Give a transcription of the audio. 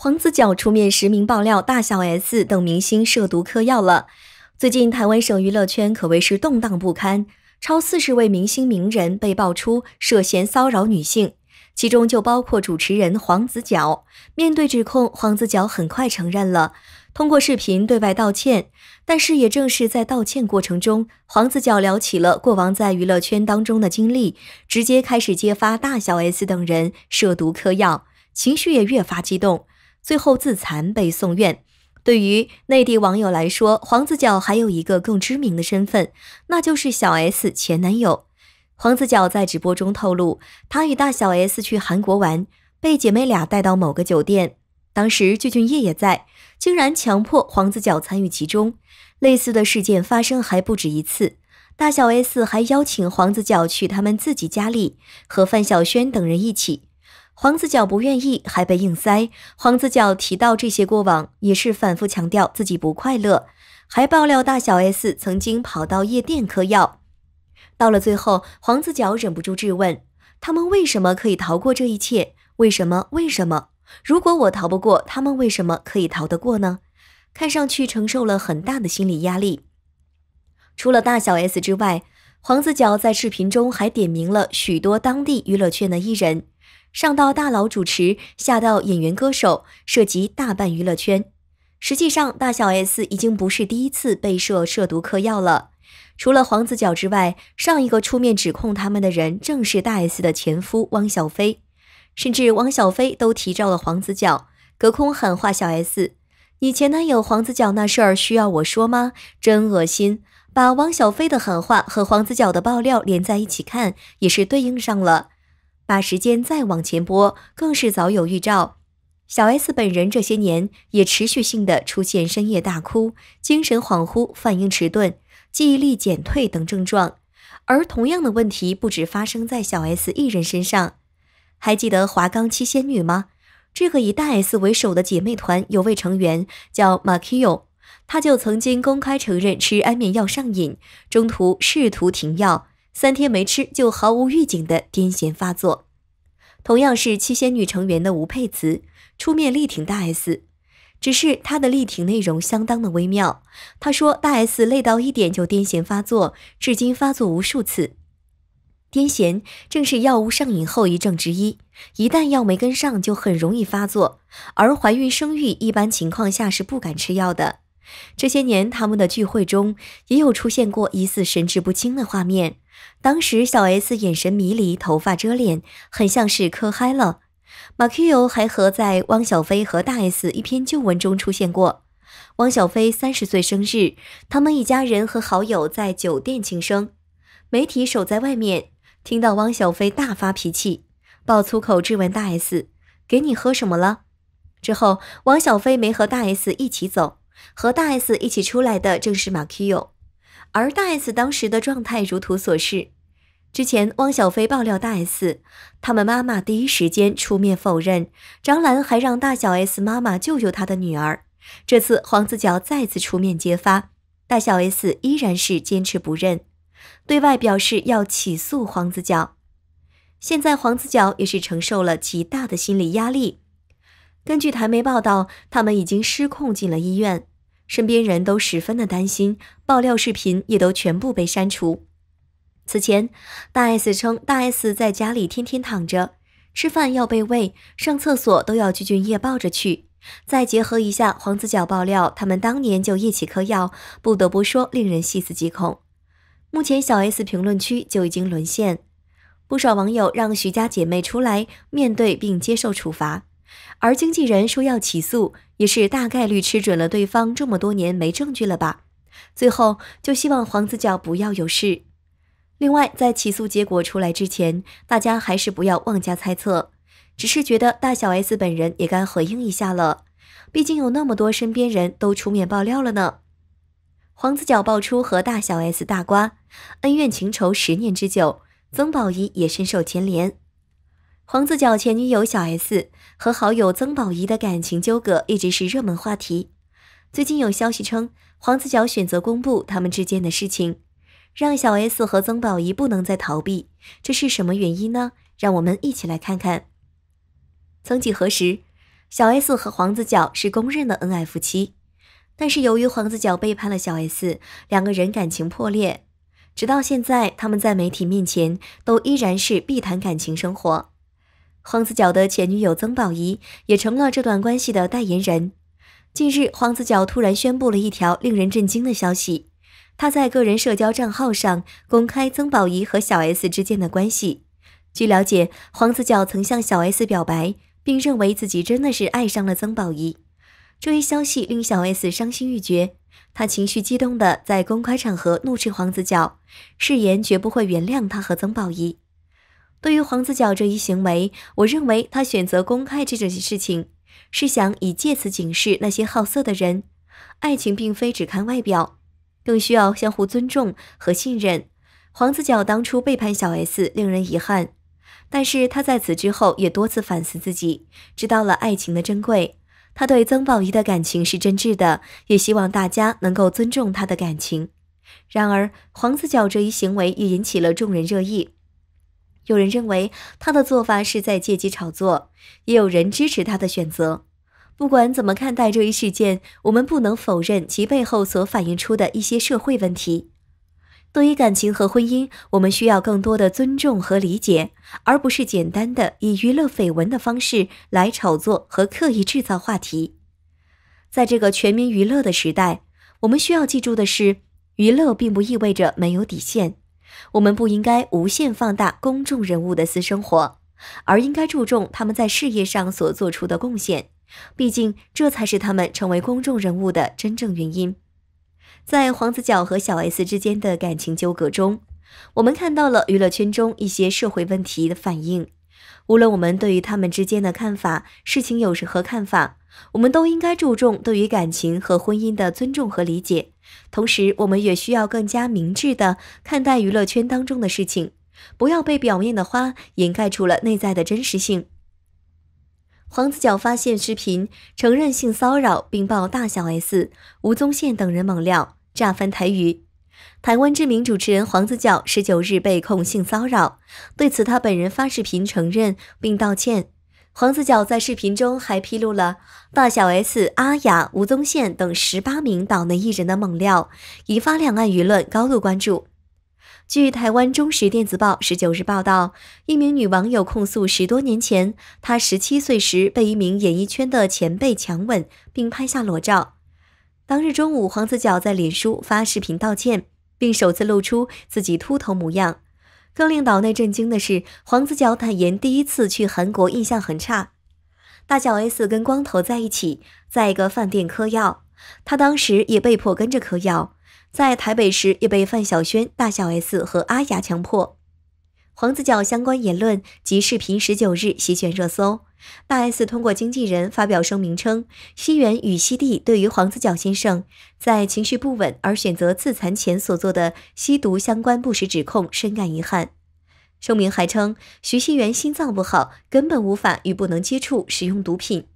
黄子佼出面实名爆料，大小 S 等明星涉毒嗑药了。最近台湾省娱乐圈可谓是动荡不堪，超四十位明星名人被爆出涉嫌骚扰女性，其中就包括主持人黄子佼。面对指控，黄子佼很快承认了，通过视频对外道歉。但是也正是在道歉过程中，黄子佼聊起了过往在娱乐圈当中的经历，直接开始揭发大小 S 等人涉毒嗑药，情绪也越发激动。最后自残被送院。对于内地网友来说，黄子佼还有一个更知名的身份，那就是小 S 前男友。黄子佼在直播中透露，他与大小 S 去韩国玩，被姐妹俩带到某个酒店，当时具俊晔也在，竟然强迫黄子佼参与其中。类似的事件发生还不止一次。大小 S 还邀请黄子佼去他们自己家里，和范晓萱等人一起。黄子佼不愿意，还被硬塞。黄子佼提到这些过往，也是反复强调自己不快乐，还爆料大小 S 曾经跑到夜店嗑药。到了最后，黄子佼忍不住质问：“他们为什么可以逃过这一切？为什么？为什么？如果我逃不过，他们为什么可以逃得过呢？”看上去承受了很大的心理压力。除了大小 S 之外，黄子佼在视频中还点名了许多当地娱乐圈的艺人。上到大佬主持，下到演员歌手，涉及大半娱乐圈。实际上，大小 S 已经不是第一次被涉涉毒嗑药了。除了黄子佼之外，上一个出面指控他们的人正是大 S 的前夫汪小菲。甚至汪小菲都提到了黄子佼，隔空喊话小 S：“ 你前男友黄子佼那事儿需要我说吗？真恶心！”把汪小菲的狠话和黄子佼的爆料连在一起看，也是对应上了。把时间再往前拨，更是早有预兆。小 S 本人这些年也持续性的出现深夜大哭、精神恍惚、反应迟钝、记忆力减退等症状。而同样的问题不止发生在小 S 一人身上。还记得华冈七仙女吗？这个以大 S 为首的姐妹团有位成员叫马奎 o 她就曾经公开承认吃安眠药上瘾，中途试图停药。三天没吃就毫无预警的癫痫发作，同样是七仙女成员的吴佩慈出面力挺大 S，只是她的力挺内容相当的微妙。她说大 S 累到一点就癫痫发作，至今发作无数次。癫痫正是药物上瘾后遗症之一，一旦药没跟上，就很容易发作。而怀孕生育一般情况下是不敢吃药的。这些年，他们的聚会中也有出现过疑似神志不清的画面。当时，小 S 眼神迷离，头发遮脸，很像是磕嗨了。马 Q 还和在汪小菲和大 S 一篇旧文中出现过。汪小菲三十岁生日，他们一家人和好友在酒店庆生，媒体守在外面，听到汪小菲大发脾气，爆粗口质问大 S：“ 给你喝什么了？”之后，汪小菲没和大 S 一起走。和大 S 一起出来的正是马 Q 而大 S 当时的状态如图所示。之前汪小菲爆料大 S，他们妈妈第一时间出面否认，张兰还让大小 S 妈妈救救她的女儿。这次黄子佼再次出面揭发，大小 S 依然是坚持不认，对外表示要起诉黄子佼。现在黄子佼也是承受了极大的心理压力，根据台媒报道，他们已经失控进了医院。身边人都十分的担心，爆料视频也都全部被删除。此前，大 S 称大 S 在家里天天躺着，吃饭要被喂，上厕所都要鞠俊业抱着去。再结合一下黄子佼爆料，他们当年就一起嗑药，不得不说令人细思极恐。目前小 S 评论区就已经沦陷，不少网友让徐家姐妹出来面对并接受处罚。而经纪人说要起诉，也是大概率吃准了对方这么多年没证据了吧？最后就希望黄子佼不要有事。另外，在起诉结果出来之前，大家还是不要妄加猜测。只是觉得大小 S 本人也该回应一下了，毕竟有那么多身边人都出面爆料了呢。黄子佼爆出和大小 S 大瓜，恩怨情仇十年之久，曾宝仪也深受牵连。黄子佼前女友小 S 和好友曾宝仪的感情纠葛一直是热门话题。最近有消息称，黄子佼选择公布他们之间的事情，让小 S 和曾宝仪不能再逃避。这是什么原因呢？让我们一起来看看。曾几何时，小 S 和黄子佼是公认的恩爱夫妻，但是由于黄子佼背叛了小 S，两个人感情破裂。直到现在，他们在媒体面前都依然是避谈感情生活。黄子佼的前女友曾宝仪也成了这段关系的代言人。近日，黄子佼突然宣布了一条令人震惊的消息：他在个人社交账号上公开曾宝仪和小 S 之间的关系。据了解，黄子佼曾向小 S 表白，并认为自己真的是爱上了曾宝仪。这一消息令小 S 伤心欲绝，她情绪激动地在公开场合怒斥黄子佼，誓言绝不会原谅他和曾宝仪。对于黄子佼这一行为，我认为他选择公开这件事情，是想以借此警示那些好色的人。爱情并非只看外表，更需要相互尊重和信任。黄子佼当初背叛小 S，令人遗憾，但是他在此之后也多次反思自己，知道了爱情的珍贵。他对曾宝仪的感情是真挚的，也希望大家能够尊重他的感情。然而，黄子佼这一行为也引起了众人热议。有人认为他的做法是在借机炒作，也有人支持他的选择。不管怎么看待这一事件，我们不能否认其背后所反映出的一些社会问题。对于感情和婚姻，我们需要更多的尊重和理解，而不是简单的以娱乐绯闻的方式来炒作和刻意制造话题。在这个全民娱乐的时代，我们需要记住的是，娱乐并不意味着没有底线。我们不应该无限放大公众人物的私生活，而应该注重他们在事业上所做出的贡献。毕竟，这才是他们成为公众人物的真正原因。在黄子佼和小 S 之间的感情纠葛中，我们看到了娱乐圈中一些社会问题的反应。无论我们对于他们之间的看法，事情有何看法，我们都应该注重对于感情和婚姻的尊重和理解。同时，我们也需要更加明智的看待娱乐圈当中的事情，不要被表面的花掩盖出了内在的真实性。黄子佼发现视频，承认性骚扰，并报大小 S、吴宗宪等人猛料，炸翻台娱。台湾知名主持人黄子佼十九日被控性骚扰，对此他本人发视频承认并道歉。黄子佼在视频中还披露了大小 S、阿雅、吴宗宪等十八名岛内艺人的猛料，引发两岸舆论高度关注。据台湾《中时电子报》十九日报道，一名女网友控诉十多年前，她十七岁时被一名演艺圈的前辈强吻，并拍下裸照。当日中午，黄子佼在脸书发视频道歉，并首次露出自己秃头模样。更令岛内震惊的是，黄子佼坦言第一次去韩国印象很差。大小 S 跟光头在一起，在一个饭店嗑药，他当时也被迫跟着嗑药。在台北时，也被范晓萱、大小 S 和阿雅强迫。黄子佼相关言论及视频十九日席卷热搜。大 S 通过经纪人发表声明称，西元与西帝对于黄子佼先生在情绪不稳而选择自残前所做的吸毒相关不实指控深感遗憾。声明还称，徐熙媛心脏不好，根本无法与不能接触使用毒品。